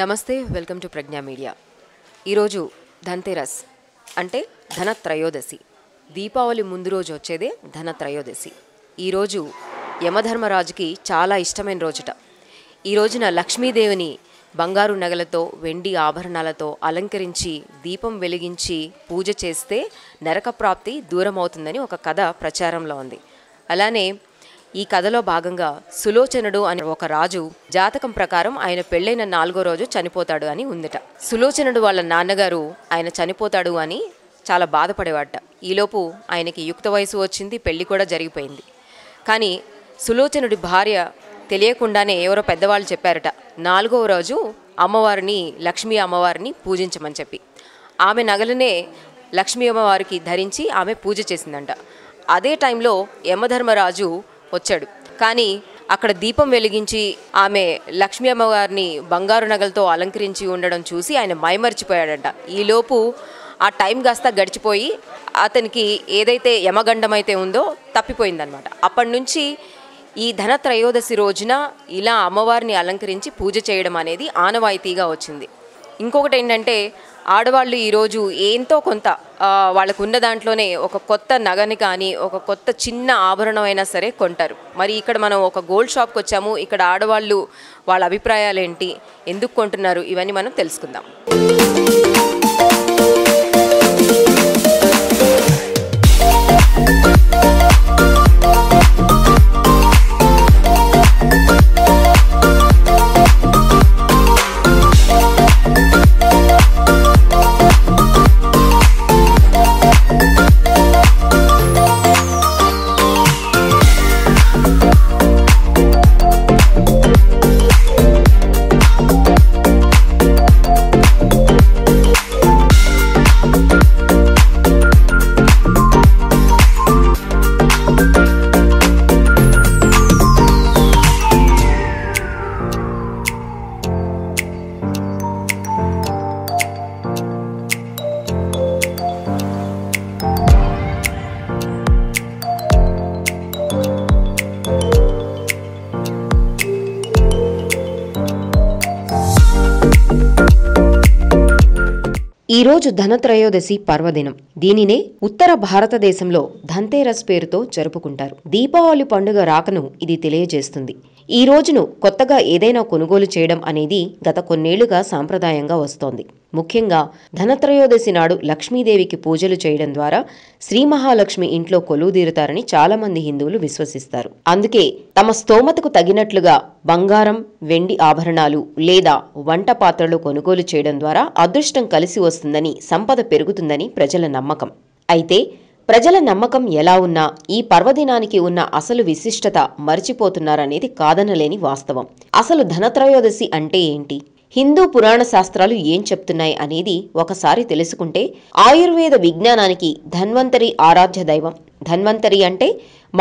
నమస్తే welcome to Pragna media ఈరోజు ధన్తెరస్ అంటే ధనత్రయోదశి దీపావళి ముందు రోజు వచ్చేదే ధనత్రయోదశి ఈరోజు యమధర్మరాజుకి చాలా ఇష్టమైన రోజుట ఈ రోజున లక్ష్మీదేవిని బంగారు నగలతో వెండి ఆభరణాలతో అలంకరించి దీపం వెలిగించి పూజ చేస్తే నరకప్రాప్తి దూరమవుతుందని ఒక కథ ప్రచారంలో ఉంది అలానే ఈ కథలో భాగంగా సులోచనుడు అనే ఒక రాజు జాతకం ప్రకారం ఆయన పెళ్ళైన నాలుగో రోజు చనిపోతాడు అని ఉందిట సులోచనుడు వాళ్ళ నాన్నగారు ఆయన చనిపోతాడు అని చాలా బాధపడేవాడట ఈలోపు ఆయనకి యుక్త వయసు వచ్చింది పెళ్లి కూడా జరిగిపోయింది కానీ సులోచనుడి భార్య తెలియకుండానే ఎవరో పెద్దవాళ్ళు చెప్పారట నాలుగవ రోజు అమ్మవారిని లక్ష్మీ అమ్మవారిని పూజించమని చెప్పి ఆమె నగలనే లక్ష్మీ అమ్మవారికి ధరించి ఆమె పూజ చేసిందంట అదే టైంలో యమధర్మరాజు వచ్చాడు కానీ అక్కడ దీపం వెలిగించి ఆమె లక్ష్మీ అమ్మవారిని బంగారు నగలతో అలంకరించి ఉండడం చూసి ఆయన మైమర్చిపోయాడంట ఈలోపు ఆ టైం కాస్త గడిచిపోయి అతనికి ఏదైతే యమగండం అయితే ఉందో తప్పిపోయిందనమాట అప్పటి నుంచి ఈ ధన త్రయోదశి రోజున ఇలా అమ్మవారిని అలంకరించి పూజ చేయడం అనేది ఆనవాయితీగా వచ్చింది ఇంకొకటి ఏంటంటే ఆడవాళ్ళు ఈరోజు ఎంతో కొంత వాళ్ళకు ఉన్న దాంట్లోనే ఒక కొత్త నగని కానీ ఒక కొత్త చిన్న ఆభరణం అయినా సరే కొంటారు మరి ఇక్కడ మనం ఒక గోల్డ్ షాప్కి వచ్చాము ఇక్కడ ఆడవాళ్ళు వాళ్ళ అభిప్రాయాలు ఏంటి ఎందుకు కొంటున్నారు ఇవన్నీ మనం తెలుసుకుందాం ఈరోజు ధనత్రయోదశి పర్వదినం దీనినే ఉత్తర భారతదేశంలో ధన్తేరస్ పేరుతో జరుపుకుంటారు దీపావళి పండుగ రాకను ఇది తెలియజేస్తుంది ఈ రోజును కొత్తగా ఏదైనా కొనుగోలు చేయడం అనేది గత కొన్నేళ్లుగా సాంప్రదాయంగా వస్తోంది ముఖ్యంగా ధనత్రయోదశి నాడు లక్ష్మీదేవికి పూజలు చేయడం ద్వారా శ్రీ మహాలక్ష్మి ఇంట్లో చాలా చాలామంది హిందువులు విశ్వసిస్తారు అందుకే తమ స్తోమతకు తగినట్లుగా బంగారం వెండి ఆభరణాలు లేదా వంట పాత్రలు కొనుగోలు చేయడం ద్వారా అదృష్టం కలిసి వస్తుందని సంపద పెరుగుతుందని ప్రజల నమ్మకం అయితే ప్రజల నమ్మకం ఎలా ఉన్నా ఈ పర్వదినానికి ఉన్న అసలు విశిష్టత మరిచిపోతున్నారనేది కాదనలేని వాస్తవం అసలు ధనత్రయోదశి అంటే ఏంటి హిందూ పురాణ శాస్త్రాలు ఏం చెప్తున్నాయి అనేది ఒకసారి తెలుసుకుంటే ఆయుర్వేద విజ్ఞానానికి ధన్వంతరి ఆరాధ్య దైవం ధన్వంతరి అంటే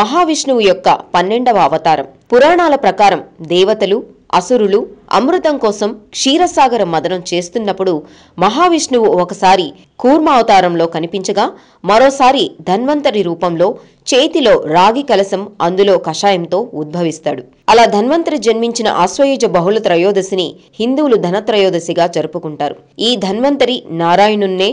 మహావిష్ణువు యొక్క పన్నెండవ అవతారం పురాణాల ప్రకారం దేవతలు అసురులు అమృతం కోసం క్షీరసాగర మదనం చేస్తున్నప్పుడు మహావిష్ణువు ఒకసారి కూర్మావతారంలో అవతారంలో కనిపించగా మరోసారి ధన్వంతరి రూపంలో చేతిలో రాగి కలసం అందులో కషాయంతో ఉద్భవిస్తాడు అలా ధన్వంతరి జన్మించిన అశ్వయుజ బహుళ త్రయోదశిని హిందువులు ధనత్రయోదశిగా జరుపుకుంటారు ఈ ధన్వంతరి నారాయణున్నే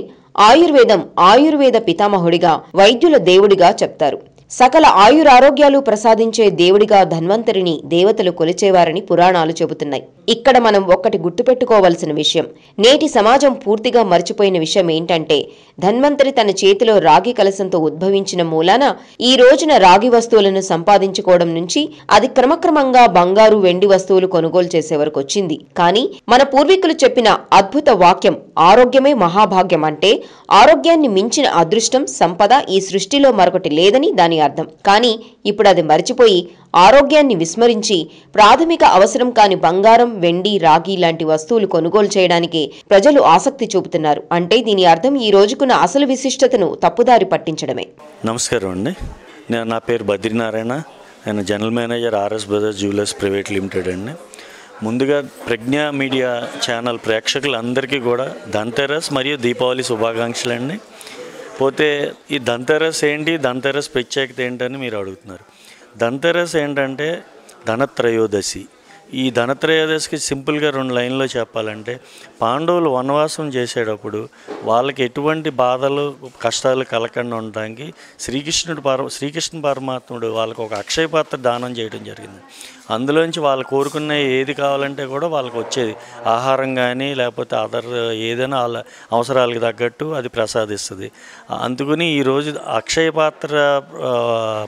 ఆయుర్వేదం ఆయుర్వేద పితామహుడిగా వైద్యుల దేవుడిగా చెప్తారు సకల ఆయురారోగ్యాలు ప్రసాదించే దేవుడిగా ధన్వంతరిని దేవతలు కొలిచేవారని పురాణాలు చెబుతున్నాయి ఇక్కడ మనం ఒక్కటి గుర్తుపెట్టుకోవలసిన విషయం నేటి సమాజం పూర్తిగా మర్చిపోయిన విషయం ఏంటంటే ధన్వంతరి తన చేతిలో రాగి కలసంతో ఉద్భవించిన మూలాన ఈ రోజున రాగి వస్తువులను సంపాదించుకోవడం నుంచి అది క్రమక్రమంగా బంగారు వెండి వస్తువులు కొనుగోలు చేసే వరకు వచ్చింది కానీ మన పూర్వీకులు చెప్పిన అద్భుత వాక్యం ఆరోగ్యమే మహాభాగ్యం అంటే ఆరోగ్యాన్ని మించిన అదృష్టం సంపద ఈ సృష్టిలో మరొకటి లేదని దాని అర్థం కానీ ఇప్పుడు అది మర్చిపోయి ఆరోగ్యాన్ని విస్మరించి ప్రాథమిక అవసరం కాని బంగారం వెండి రాగి లాంటి వస్తువులు కొనుగోలు చేయడానికి ప్రజలు ఆసక్తి చూపుతున్నారు అంటే దీని అర్థం ఈ రోజుకున్న అసలు విశిష్టతను తప్పుదారి పట్టించడమే నమస్కారం అండి నా పేరు బద్రీనారాయణ నేను general manager RS brothers jewellers private limited అండి ముందుగా ప్రజ్ఞ మీడియా ఛానల్ ప్రేక్షకులందరికీ కూడా ధన్తెరస్ మరియు దీపావళి శుభాకాంక్షలు అండి పోతే ఈ దంతరస్ ఏంటి దంతరస్ ప్రత్యేకత ఏంటని మీరు అడుగుతున్నారు దంతరస్ ఏంటంటే ధనత్రయోదశి ఈ ధనత్రయోదశికి సింపుల్గా రెండు లైన్లో చెప్పాలంటే పాండవులు వనవాసం చేసేటప్పుడు వాళ్ళకి ఎటువంటి బాధలు కష్టాలు కలకండా ఉండడానికి శ్రీకృష్ణుడు పర శ్రీకృష్ణ పరమాత్ముడు వాళ్ళకు ఒక అక్షయ పాత్ర దానం చేయడం జరిగింది అందులోంచి వాళ్ళు కోరుకున్న ఏది కావాలంటే కూడా వాళ్ళకి వచ్చేది ఆహారం కానీ లేకపోతే అదర్ ఏదైనా వాళ్ళ అవసరాలకు తగ్గట్టు అది ప్రసాదిస్తుంది అందుకని ఈరోజు అక్షయ పాత్ర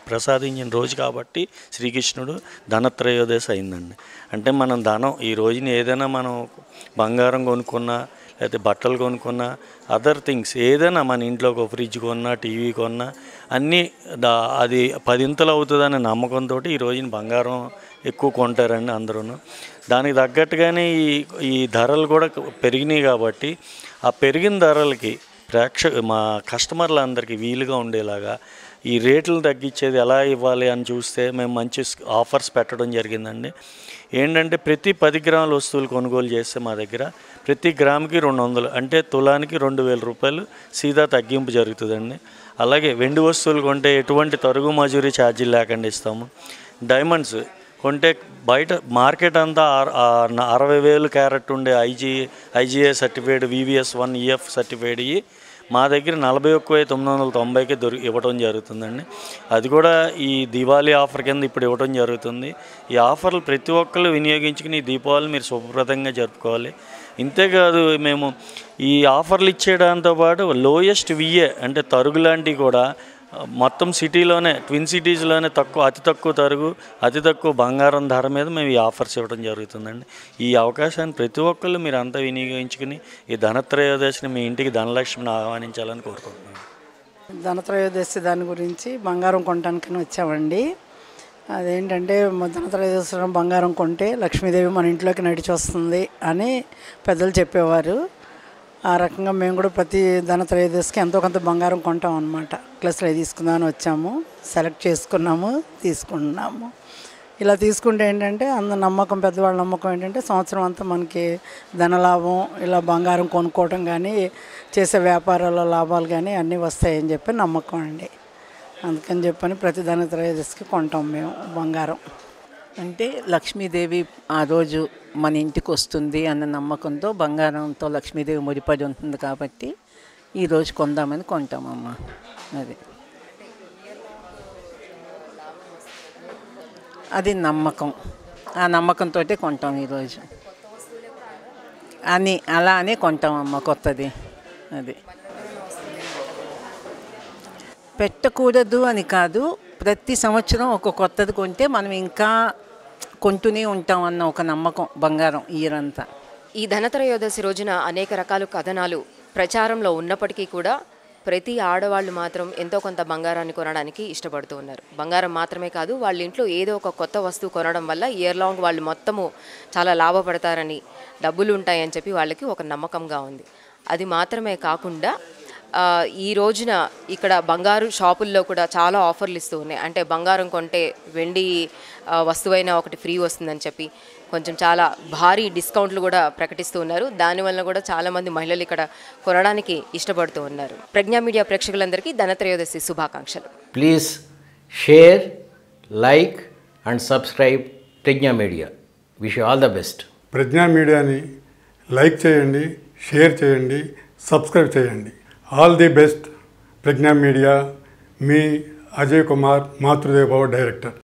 ప్రసాదించిన రోజు కాబట్టి శ్రీకృష్ణుడు ధనత్రయోదశ అయిందండి అంటే మనం ధనం ఈ రోజున ఏదైనా మనం బంగారం కొనుక్కున్నా లేకపోతే బట్టలు కొనుక్కున్నా అదర్ థింగ్స్ ఏదైనా మన ఇంట్లో ఒక ఫ్రిడ్జ్ కొన్నా టీవీ కొన్నా అన్నీ దా అది పదింతలు అవుతుందనే నమ్మకంతో ఈ రోజున బంగారం ఎక్కువ కొంటారండి అందరూ దానికి తగ్గట్టుగానే ఈ ఈ ధరలు కూడా పెరిగినాయి కాబట్టి ఆ పెరిగిన ధరలకి ప్రేక్ష మా కస్టమర్లందరికీ వీలుగా ఉండేలాగా ఈ రేట్లు తగ్గించేది ఎలా ఇవ్వాలి అని చూస్తే మేము మంచి ఆఫర్స్ పెట్టడం జరిగిందండి ఏంటంటే ప్రతి పది గ్రాముల వస్తువులు కొనుగోలు చేస్తే మా దగ్గర ప్రతి గ్రాముకి రెండు వందలు అంటే తులానికి రెండు వేల రూపాయలు సీదా తగ్గింపు జరుగుతుందండి అలాగే వెండి వస్తువులు కొంటే ఎటువంటి తరుగు మజూరీ ఛార్జీలు లేకుండా ఇస్తాము డైమండ్స్ కొంటే బయట మార్కెట్ అంతా అరవై వేలు క్యారెట్ ఉండే IG IGA certificate VVS one EF certificate ఇవి మా దగ్గర నలభై ఒక్క వెయ్యి తొమ్మిది వందల తొంభైకి దొరి ఇవ్వడం జరుగుతుందండి అది కూడా ఈ దీపావళి ఆఫర్ కింద ఇప్పుడు ఇవ్వడం జరుగుతుంది ఈ ఆఫర్లు ప్రతి ఒక్కళ్ళు వినియోగించుకుని ఈ దీపావళి మీరు శుభప్రదంగా జరుపుకోవాలి ఇంతేకాదు మేము ఈ ఆఫర్లు ఇచ్చేయడంతో పాటు లోయెస్ట్ విఏ అంటే తరుగు లాంటివి కూడా మొత్తం సిటీలోనే ట్విన్ సిటీస్లోనే తక్కువ అతి తక్కువ తరుగు అతి తక్కువ బంగారం ధర మీద మేము ఈ ఆఫర్స్ ఇవ్వడం జరుగుతుందండి ఈ అవకాశాన్ని ప్రతి ఒక్కళ్ళు మీరు అంతా వినియోగించుకుని ఈ ధనత్రయోదశిని మీ ఇంటికి ధనలక్ష్మిని ఆహ్వానించాలని కోరుకుంటున్నాను ధనత్రయోదశి దాని గురించి బంగారం కొనడానికి వచ్చామండి అదేంటంటే ధనత్రయోదశి బంగారం కొంటే లక్ష్మీదేవి మన ఇంట్లోకి నడిచి వస్తుంది అని పెద్దలు చెప్పేవారు ఆ రకంగా మేము కూడా ప్రతి ధన త్రయోదశికి ఎంతో కొంత బంగారం కొంటాం అనమాట క్లస్టర్ తీసుకుందామని వచ్చాము సెలెక్ట్ చేసుకున్నాము తీసుకున్నాము ఇలా తీసుకుంటే ఏంటంటే అంద నమ్మకం పెద్దవాళ్ళ నమ్మకం ఏంటంటే సంవత్సరం అంతా మనకి ధనలాభం ఇలా బంగారం కొనుక్కోవటం కానీ చేసే వ్యాపారాల లాభాలు కానీ అన్నీ వస్తాయని చెప్పి నమ్మకం అండి అందుకని చెప్పని ప్రతి ధన త్రయోదశికి కొంటాం మేము బంగారం అంటే లక్ష్మీదేవి ఆ రోజు మన ఇంటికి వస్తుంది అన్న నమ్మకంతో బంగారంతో లక్ష్మీదేవి ముడిపడి ఉంటుంది కాబట్టి ఈరోజు కొందామని కొంటామమ్మా అది అది నమ్మకం ఆ నమ్మకంతో కొంటాం ఈరోజు అని అలా అని కొంటామమ్మ కొత్తది అది పెట్టకూడదు అని కాదు ప్రతి సంవత్సరం ఒక కొత్తది కొంటే మనం ఇంకా కొంటూనే ఉంటాం అన్న ఒక నమ్మకం బంగారం ఇయర్ ఈ ధనత్రయోదశి రోజున అనేక రకాల కథనాలు ప్రచారంలో ఉన్నప్పటికీ కూడా ప్రతి ఆడవాళ్ళు మాత్రం ఎంతో కొంత బంగారాన్ని కొనడానికి ఇష్టపడుతూ ఉన్నారు బంగారం మాత్రమే కాదు వాళ్ళ ఇంట్లో ఏదో ఒక కొత్త వస్తువు కొనడం వల్ల ఇయర్ లాంగ్ వాళ్ళు మొత్తము చాలా లాభపడతారని డబ్బులు ఉంటాయని చెప్పి వాళ్ళకి ఒక నమ్మకంగా ఉంది అది మాత్రమే కాకుండా ఈ రోజున ఇక్కడ బంగారు షాపుల్లో కూడా చాలా ఆఫర్లు ఇస్తూ ఉన్నాయి అంటే బంగారం కొంటే వెండి వస్తువైనా ఒకటి ఫ్రీ వస్తుందని చెప్పి కొంచెం చాలా భారీ డిస్కౌంట్లు కూడా ప్రకటిస్తూ ఉన్నారు దానివల్ల కూడా చాలామంది మహిళలు ఇక్కడ కొనడానికి ఇష్టపడుతూ ఉన్నారు ప్రజ్ఞా మీడియా ప్రేక్షకులందరికీ ధనత్రయోదశి శుభాకాంక్షలు please share like and subscribe Prajna media wish all the best Prajna మీడియాని లైక్ చేయండి షేర్ చేయండి సబ్స్క్రైబ్ చేయండి all the best Prajna media मी अजय कुमार मातृदेव भाव डैरेक्टर